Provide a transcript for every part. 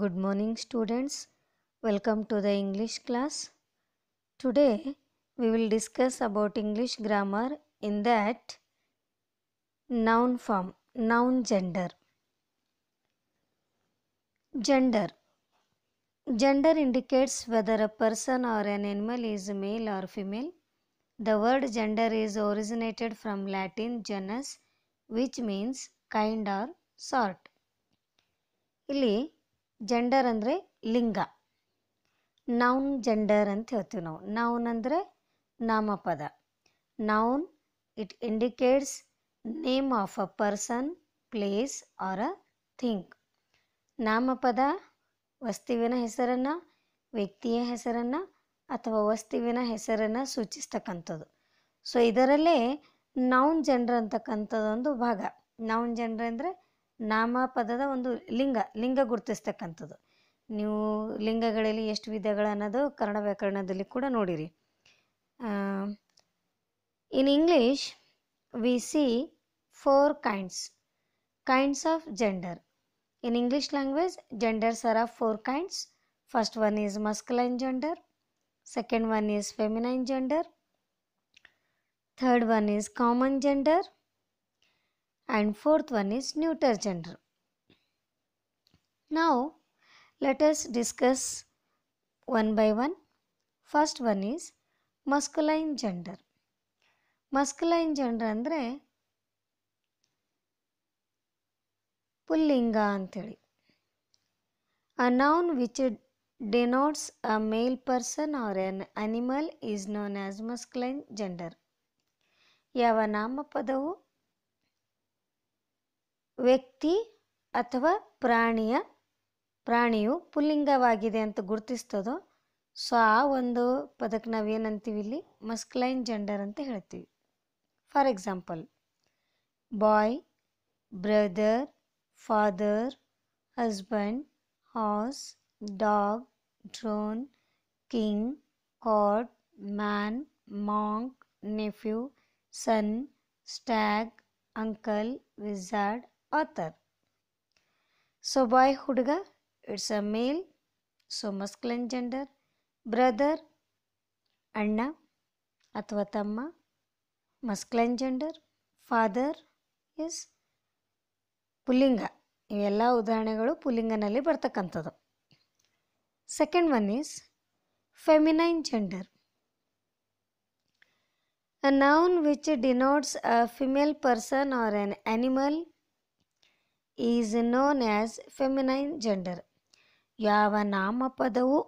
Good morning students. Welcome to the English class. Today we will discuss about English grammar in that noun form, noun gender. Gender. Gender indicates whether a person or an animal is male or female. The word gender is originated from Latin genus which means kind or sort. Gender ಅಂದರೆ ಲಿಂಗ noun gender ಅಂತ ಹೇಳ್ತೀವಿ ನಾವು noun ಅಂದರೆ ನಾಮಪದ noun it indicates name of a person place or a thing ನಾಮಪದ ವಸ್ತುವಿನ ಹೆಸರನ್ನು ವ್ಯಕ್ತಿಯ ಹೆಸರನ್ನು ಅಥವಾ ವಸ್ತುವಿನ ಹೆಸರನ್ನು ಸೂಚಿಸ್ತಕ್ಕಂಥದ್ದು ಸೊ ಇದರಲ್ಲೇ ನೌನ್ ಜೆಂಡರ್ ಅಂತಕ್ಕಂಥದ್ದೊಂದು ಭಾಗ ನೌನ್ ಜೆಂಡರ್ ಅಂದರೆ ನಾಮಪದದ ಒಂದು ಲಿಂಗ ಲಿಂಗ ಗುರುತಿಸ್ತಕ್ಕಂಥದ್ದು ನೀವು ಲಿಂಗಗಳಲ್ಲಿ ಎಷ್ಟು ವಿಧಗಳನ್ನೋದು ಕನ್ನಡ ವ್ಯಾಕರಣದಲ್ಲಿ ಕೂಡ ನೋಡಿರಿ in English we see four kinds kinds of gender in English language genders are of four kinds first one is masculine gender second one is feminine gender third one is common gender and fourth one is neuter gender now let us discuss one by one first one is masculine gender masculine gender andre pullinga antheli a noun which denotes a male person or an animal is known as masculine gender yava nama padavu ವ್ಯಕ್ತಿ ಅಥವಾ ಪ್ರಾಣಿಯ ಪ್ರಾಣಿಯು ಪುಲ್ಲಿಂಗವಾಗಿದೆ ಅಂತ ಗುರುತಿಸ್ತದೋ so ಆ ಒಂದು ಪದಕ್ಕೆ ನಾವೇನಂತೀವಿ ಇಲ್ಲಿ masculine gender ಅಂತ ಹೇಳ್ತೀವಿ for example boy brother father husband horse dog drone king cat man monk nephew son stag uncle wizard author so boy Hudga, it's a male so masculine gender, brother ಅಣ್ಣ ಅಥವಾ ತಮ್ಮ masculine gender father is ಪುಲ್ಲಿಂಗ ಇವೆಲ್ಲ ಉದಾಹರಣೆಗಳು ಪುಲ್ಲಿಂಗನಲ್ಲಿ ಬರ್ತಕ್ಕಂಥದ್ದು second one is feminine gender a noun which denotes a female person or an animal is known as feminine gender ಯಾವ ನಾಮಪದವು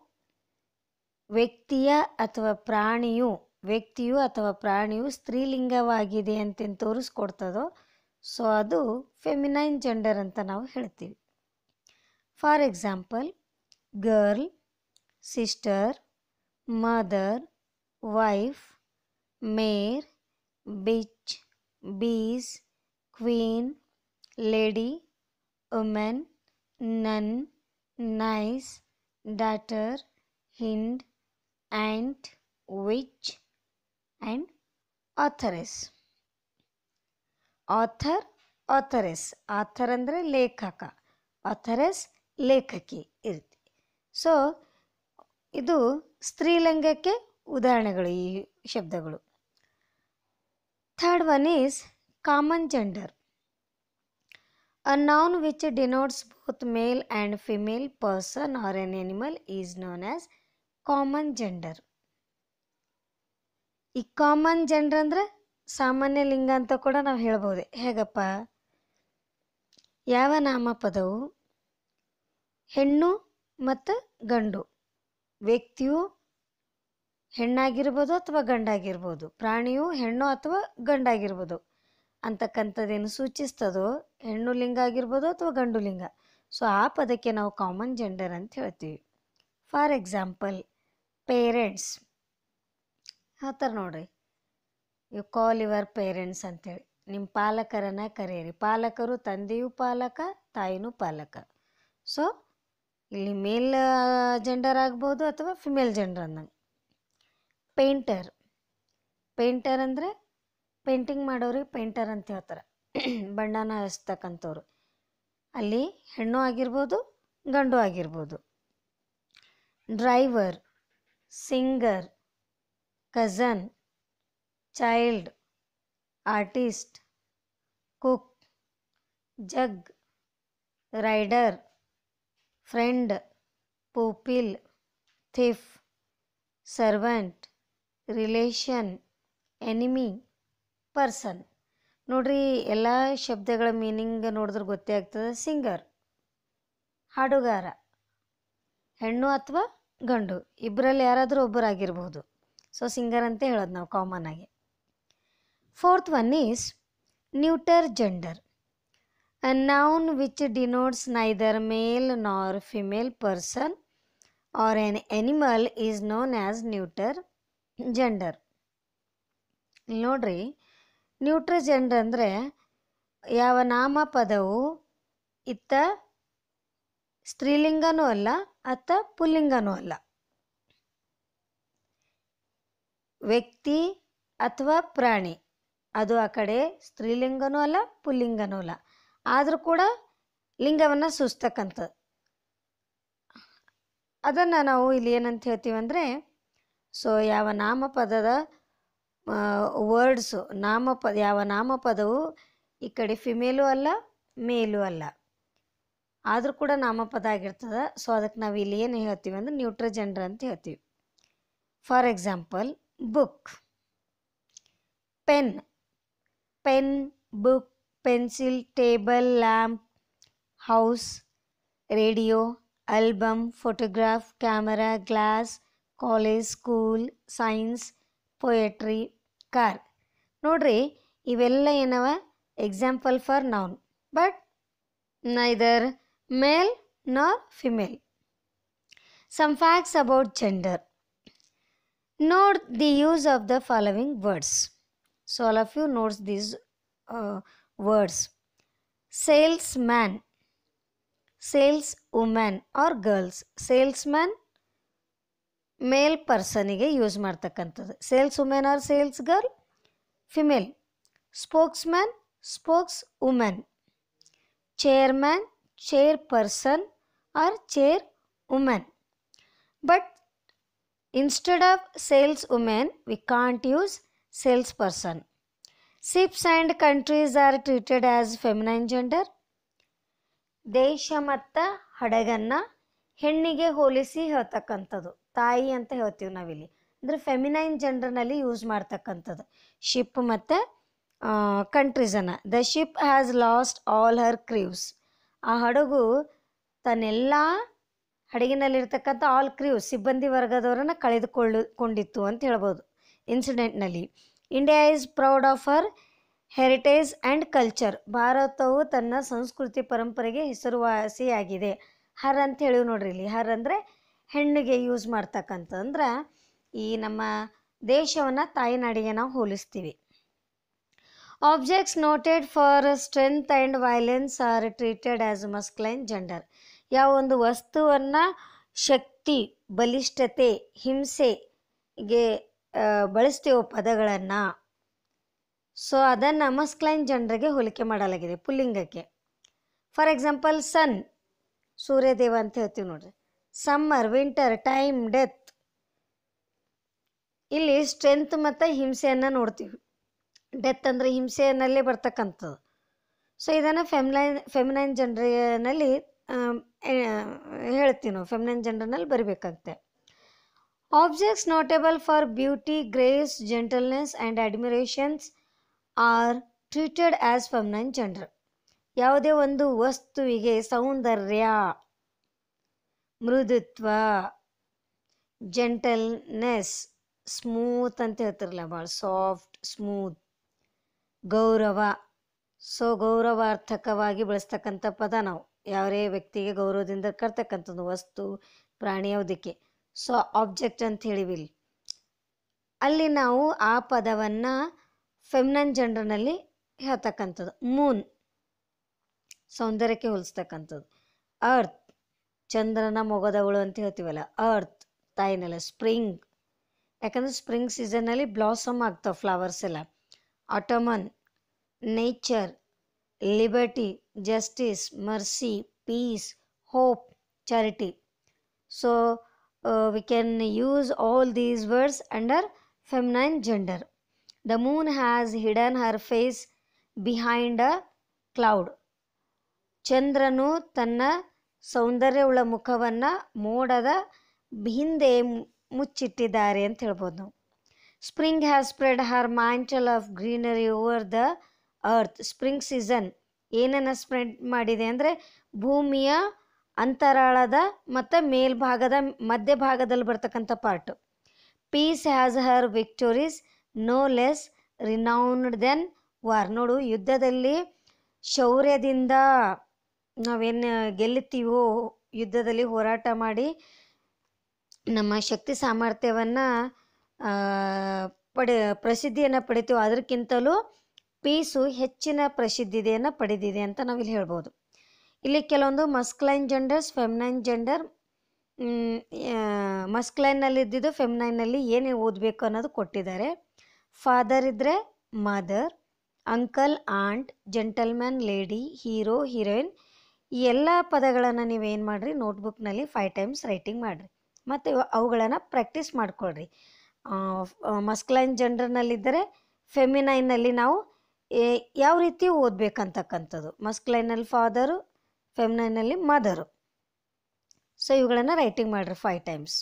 ವ್ಯಕ್ತಿಯ ಅಥವಾ ಪ್ರಾಣಿಯು ವ್ಯಕ್ತಿಯು ಅಥವಾ ಪ್ರಾಣಿಯು ಸ್ತ್ರೀಲಿಂಗವಾಗಿದೆ ಅಂತ ತೋರಿಸ್ಕೊಡ್ತದೋ ಸೊ ಅದು ಫೆಮಿನೈನ್ ಜೆಂಡರ್ ಅಂತ ನಾವು ಹೇಳ್ತೀವಿ for example girl sister mother wife mare bitch bees queen lady women nun niece daughter hind and witch and authoress author authoress author ಅಂದರೆ ಲೇಖಕ ಆಥರೆಸ್ ಲೇಖಕಿ ಇರ್ತಿ ಸೊ ಇದು ಸ್ತ್ರೀಲಿಂಗಕ್ಕೆ ಉದಾಹರಣೆಗಳು ಈ ಶಬ್ದಗಳು third one is common gender A noun which denotes both male and female person or an animal is known as common gender ಈ common gender ಅಂದ್ರೆ ಸಾಮಾನ್ಯ ಲಿಂಗ ಅಂತ ಕೂಡ ನಾವು ಹೇಳ್ಬೋದು ಹೇಗಪ್ಪ ಯಾವ ನಾಮಪದವು ಹೆಣ್ಣು ಮತ್ತು ಗಂಡು ವ್ಯಕ್ತಿಯು ಹೆಣ್ಣಾಗಿರ್ಬೋದು ಅಥವಾ ಗಂಡಾಗಿರ್ಬೋದು ಪ್ರಾಣಿಯು ಹೆಣ್ಣು ಅಥವಾ ಗಂಡಾಗಿರ್ಬೋದು ಅಂತಕ್ಕಂಥದ್ದೇನು ಸೂಚಿಸ್ತದೋ ಹೆಣ್ಣು ಲಿಂಗ ಆಗಿರ್ಬೋದು ಅಥವಾ ಗಂಡು ಲಿಂಗ ಸೊ ಆ ಪದಕ್ಕೆ ನಾವು ಕಾಮನ್ ಜೆಂಡರ್ ಅಂತ ಹೇಳ್ತೀವಿ ಫಾರ್ ಎಕ್ಸಾಂಪಲ್ ಪೇರೆಂಟ್ಸ್ ಆ ಥರ ನೋಡ್ರಿ ಯು ಕಾಲ್ ಯುವರ್ ಪೇರೆಂಟ್ಸ್ ಅಂತೇಳಿ ನಿಮ್ಮ ಪಾಲಕರನ್ನ ಕರೆಯಿರಿ ಪಾಲಕರು ತಂದೆಯೂ ಪಾಲಕ ತಾಯಿನೂ ಪಾಲಕ ಸೊ ಇಲ್ಲಿ ಮೇಲ್ ಜೆಂಡರ್ ಆಗ್ಬೋದು ಅಥವಾ ಫಿಮೇಲ್ ಜೆಂಡರ್ ಅಂದಂಗೆ ಪೇಂಟರ್ ಪೇಂಟರ್ ಅಂದರೆ ಪೇಂಟಿಂಗ್ ಮಾಡೋರಿಗೆ ಪೇಂಟರ್ ಅಂತ ಹೇಳ್ತಾರೆ ಬಣ್ಣನ ಹಚ್ತಕ್ಕಂಥವ್ರು ಅಲ್ಲಿ ಹೆಣ್ಣು ಆಗಿರ್ಬೋದು ಗಂಡು ಆಗಿರ್ಬೋದು driver singer cousin child artist cook ಜಗ್ rider friend pupil thief servant relation enemy person ನೋಡ್ರಿ ಎಲ್ಲ ಶಬ್ದಗಳ ಮೀನಿಂಗ್ ನೋಡಿದ್ರೆ ಗೊತ್ತೇ ಆಗ್ತದೆ ಸಿಂಗರ್ ಹಾಡುಗಾರ ಹೆಣ್ಣು ಅಥವಾ ಗಂಡು ಇಬ್ಬರಲ್ಲಿ ಯಾರಾದರೂ ಒಬ್ಬರಾಗಿರ್ಬೋದು ಸೊ ಸಿಂಗರ್ ಅಂತ ಹೇಳೋದು ನಾವು ಕಾಮನ್ ಆಗಿ fourth one is neuter gender a noun which denotes neither male nor female person or an animal is known as neuter gender ನೋಡ್ರಿ ನ್ಯೂಟ್ರಿಜೆಂಡ್ ಅಂದ್ರೆ ಯಾವ ನಾಮಪದವು ಇತ್ತ ಸ್ತ್ರೀಲಿಂಗನೂ ಅಲ್ಲ ಅತ್ತ ಪುಲ್ಲಿಂಗನೂ ಅಲ್ಲ ವ್ಯಕ್ತಿ ಅಥವಾ ಪ್ರಾಣಿ ಅದು ಆ ಕಡೆ ಸ್ತ್ರೀಲಿಂಗನೂ ಅಲ್ಲ ಪುಲ್ಲಿಂಗನೂ ಅಲ್ಲ ಆದರೂ ಕೂಡ ಲಿಂಗವನ್ನು ಸೂಸ್ತಕ್ಕಂಥದ್ದು ಅದನ್ನು ನಾವು ಇಲ್ಲಿ ಏನಂತ ಹೇಳ್ತೀವಂದರೆ ಸೊ ಯಾವ ನಾಮಪದದ ವರ್ಡ್ಸು ನಾಮಪದ ಯಾವ ನಾಮಪದವು ಈ ಕಡೆ ಫಿಮೇಲು ಅಲ್ಲ ಮೇಲು ಅಲ್ಲ ಆದರೂ ಕೂಡ ನಾಮಪದ ಆಗಿರ್ತದೆ ಸೊ ಅದಕ್ಕೆ ನಾವು ಇಲ್ಲಿ ಏನು ಹೇಳ್ತೀವಿ ಅಂದ್ರೆ ನ್ಯೂಟ್ರಜೆಂಡರ್ ಅಂತ ಹೇಳ್ತೀವಿ for example book pen pen book pencil table lamp house radio album photograph camera glass college school science poetry car नोड़ी इवेल ऐनव example for noun but neither male nor female some facts about gender note the use of the following words so all of you notes this words salesman saleswomen or girls salesman male ಪರ್ಸನಿಗೆ use ಮಾಡ್ತಕ್ಕಂಥದ್ದು saleswomen or sales girl female spokesman spokeswomen chairman chairperson or chairwomen but instead of saleswomen we can't use salesperson ships and countries are treated as feminine gender ದೇಶ ಮತ್ತು ಹಡಗನ್ನು ಹೆಣ್ಣಿಗೆ ಹೋಲಿಸಿ ಹೇಳ್ತಕ್ಕಂಥದ್ದು ತಾಯಿ ಅಂತ ಹೇಳ್ತೀವಿ ನಾವಿಲ್ಲಿ ಅಂದರೆ ಫೆಮಿನೈನ್ ನಲ್ಲಿ ಯೂಸ್ ಮಾಡ್ತಕ್ಕಂಥದ್ದು ಶಿಪ್ ಮತ್ತು ಕಂಟ್ರೀಸನ್ನು the ship has lost all her crews ಆ ಹಡಗು ತನ್ನೆಲ್ಲ ಹಡಗಿನಲ್ಲಿರ್ತಕ್ಕಂಥ ಆಲ್ ಕ್ರೀವ್ಸ್ ಸಿಬ್ಬಂದಿ ವರ್ಗದವರನ್ನ ಕಳೆದುಕೊಳ್ಳು ಕೊಂಡಿತ್ತು ಅಂತ ಹೇಳ್ಬೋದು ಇನ್ಸಿಡೆಂಟ್ನಲ್ಲಿ India is proud of her heritage and culture ಭಾರತವು ತನ್ನ ಸಂಸ್ಕೃತಿ ಪರಂಪರೆಗೆ ಹೆಸರುವಾಸಿಯಾಗಿದೆ ಹರ್ ಅಂತ ಹೇಳಿವು ನೋಡ್ರಿ ಇಲ್ಲಿ ಹರ್ ಅಂದರೆ ಹೆಣ್ಣಿಗೆ ಯೂಸ್ ಮಾಡ್ತಕ್ಕಂಥಂದ್ರೆ ಈ ನಮ್ಮ ದೇಶವನ್ನು ತಾಯಿನಾಡಿಗೆ ನಾವು ಹೋಲಿಸ್ತೀವಿ objects noted for strength and violence are treated as masculine gender ಯಾವ ಒಂದು ವಸ್ತುವನ್ನು ಶಕ್ತಿ ಬಲಿಷ್ಠತೆ ಹಿಂಸೆಗೆ ಬಳಸ್ತೀವೋ ಪದಗಳನ್ನು ಸೊ ಅದನ್ನು ಮಸ್ಕ್ಲೈನ್ ಜನರಿಗೆ ಹೋಲಿಕೆ ಮಾಡಲಾಗಿದೆ ಪುಲ್ಲಿಂಗಕ್ಕೆ ಫಾರ್ ಎಕ್ಸಾಂಪಲ್ ಸನ್ ಸೂರ್ಯದೇವ ಅಂತ ಹೇಳ್ತೀವಿ ನೋಡ್ರಿ ಸಮ್ಮರ್ ವಿಂಟರ್ ಟೈಮ್ ಡೆತ್ ಇಲ್ಲಿ ಸ್ಟ್ರೆಂತ್ ಮತ್ತು ಹಿಂಸೆಯನ್ನು ನೋಡ್ತೀವಿ ಡೆತ್ ಅಂದರೆ ಹಿಂಸೆಯಲ್ಲೇ ಬರ್ತಕ್ಕಂಥದ್ದು ಸೊ ಇದನ್ನು ಫೆಮ್ಲೈನ್ ಫೆಮಿನೈನ್ ಜನರಲ್ಲಿ ಹೇಳ್ತೀವಿ ನಾವು ಫೆಮಿನೈನ್ ಜನರಲ್ಲಿ ಬರಬೇಕಂತೆ objects notable for beauty grace gentleness and admirations are treated as feminine general ಯಾವುದೇ ಒಂದು ವಸ್ತುವಿಗೆ ಸೌಂದರ್ಯ ಮೃದುತ್ವ ಜೆಂಟಲ್ನೆಸ್ ಸ್ಮೂತ್ ಅಂತ ಹೇಳ್ತಿರಲ್ಲ ಭಾಳ ಸಾಫ್ಟ್ ಸ್ಮೂತ್ ಗೌರವ ಸೊ ಗೌರವಾರ್ಥಕವಾಗಿ ಬಳಸ್ತಕ್ಕಂಥ ಪದ ನಾವು ಯಾವುದೇ ವ್ಯಕ್ತಿಗೆ ಗೌರವದಿಂದ ಕರ್ತಕ್ಕಂಥದ್ದು ವಸ್ತು ಪ್ರಾಣಿ ಯಾವುದಕ್ಕೆ ಸೊ ಆಬ್ಜೆಕ್ಟ್ ಅಂತ ಹೇಳಿವಿಲ್ಲಿ ಅಲ್ಲಿ ನಾವು ಆ ಪದವನ್ನು ಫೆಮ್ನನ್ ಜನರ್ನಲ್ಲಿ ಹೇಳ್ತಕ್ಕಂಥದ್ದು ಮೂನ್ ಸೌಂದರ್ಯಕ್ಕೆ ಹೋಲಿಸ್ತಕ್ಕಂಥದ್ದು ಅರ್ತ್ ಚಂದ್ರನ ಮೊಗದವಳು ಅಂತ ಹೇಳ್ತೀವಲ್ಲ ಅರ್ತ್ ತಾಯಿನೆಲ್ಲ ಸ್ಪ್ರಿಂಗ್ ಯಾಕಂದ್ರೆ ಸ್ಪ್ರಿಂಗ್ ಸೀಸನಲ್ಲಿ ಬ್ಲಾಸಮ್ ಆಗ್ತಾವೆ ಫ್ಲವರ್ಸ್ ಎಲ್ಲ autumn nature liberty justice mercy peace hope charity so we can use all these words under feminine gender the moon has hidden her face behind a cloud ಚಂದ್ರನು ತನ್ನ ಸೌಂದರ್ಯವುಳ್ಳ ಮುಖವನ್ನು ಮೋಡದ ಹಿಂದೆ ಮುಚ್ಚಿಟ್ಟಿದ್ದಾರೆ ಅಂತ ಹೇಳ್ಬೋದು ನಾವು spring has spread her mantle of greenery over the earth spring season ಏನನ್ನು spread ಮಾಡಿದೆ ಅಂದರೆ ಭೂಮಿಯ ಅಂತರಾಳದ ಮತ್ತು ಮೇಲ್ಭಾಗದ ಮಧ್ಯಭಾಗದಲ್ಲಿ ಬರ್ತಕ್ಕಂಥ part peace has her victories no less renowned then war ನೋಡು ಯುದ್ಧದಲ್ಲಿ ಶೌರ್ಯದಿಂದ ನಾವೇನು ಗೆಲ್ಲುತ್ತೀವೋ ಯುದ್ಧದಲ್ಲಿ ಹೋರಾಟ ಮಾಡಿ ನಮ್ಮ ಶಕ್ತಿ ಸಾಮರ್ಥ್ಯವನ್ನು ಪಡೆ ಪ್ರಸಿದ್ಧಿಯನ್ನು ಪಡಿತೀವೋ ಅದಕ್ಕಿಂತಲೂ ಪೀಸು ಹೆಚ್ಚಿನ ಪ್ರಸಿದ್ಧಿಯನ್ನು ಪಡೆದಿದೆ ಅಂತ ನಾವಿಲ್ಲಿ ಹೇಳ್ಬೋದು ಇಲ್ಲಿ ಕೆಲವೊಂದು ಮಸ್ಕ್ಲೈನ್ ಜೆಂಡರ್ಸ್ ಫೆಮ್ನೈನ್ ಜೆಂಡರ್ ಮಸ್ಕ್ಲೈನಲ್ಲಿ ಇದ್ದಿದ್ದು ಫೆಮ್ನೈನಲ್ಲಿ ಏನೇ ಓದಬೇಕು ಅನ್ನೋದು ಕೊಟ್ಟಿದ್ದಾರೆ ಫಾದರ್ ಇದ್ದರೆ mother uncle aunt gentleman lady hero heroine ಈ ಎಲ್ಲ ಪದಗಳನ್ನು ನೀವೇನು ಮಾಡಿರಿ ನೋಟ್ಬುಕ್ನಲ್ಲಿ ಫೈವ್ ಟೈಮ್ಸ್ ರೈಟಿಂಗ್ ಮಾಡಿರಿ ಮತ್ತು ಅವುಗಳನ್ನು ಪ್ರಾಕ್ಟೀಸ್ ಮಾಡಿಕೊಳ್ರಿ ಮಸ್ಕ್ಲೈನ್ ಜೆಂಡರ್ನಲ್ಲಿದ್ದರೆ ಫೆಮಿನೈನಲ್ಲಿ ನಾವು ಯಾವ ರೀತಿ ಓದಬೇಕಂತಕ್ಕಂಥದ್ದು ಮಸ್ಕ್ಲೈನಲ್ಲಿ ಫಾದರು ಫೆಮಿನೈನಲ್ಲಿ ಮದರು ಸೊ ಇವುಗಳನ್ನು ರೈಟಿಂಗ್ ಮಾಡಿರಿ ಫೈವ್ ಟೈಮ್ಸ್